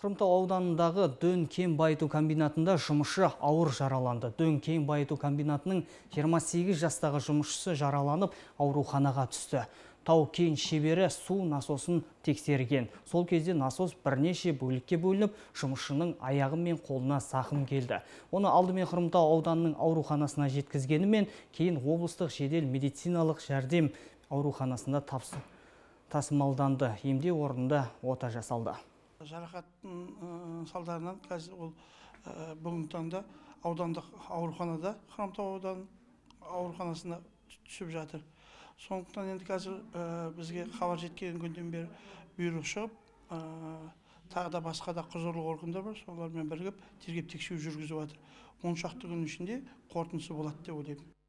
Құрымтау ауданындағы дөң кен байыту комбинатында жұмышы ауыр жараланды. Дөң кен байыту комбинатының 28 жастағы жұмышысы жараланып ауруханаға түсті. Тау кен шебері су насосын тексерген. Сол кезде насос бірнеше бөлікке бөлініп, жұмышының аяғы мен қолына сақым келді. Оны алдымен Құрымтау ауданының ауруханасына жеткізгенімен, кейін облыстық жедел медициналық жәрдем ауруханасында тасымалданды. Емде орнында ота жасалды жарақаттың салдарынан қазір ол бүгінгі таңда аудандық ауруханада хромтау ауданы ауруханасына түсіп жатыр сондықтан енді қазір бізге хабар жеткен күнден бері бұйрық шығып тағы да басқа да құзырлы органдар бар солармен бірігіп тергеп тексеру жүргізіп жатыр он шақты күннің ішінде қорытындысы болады деп ойлаймын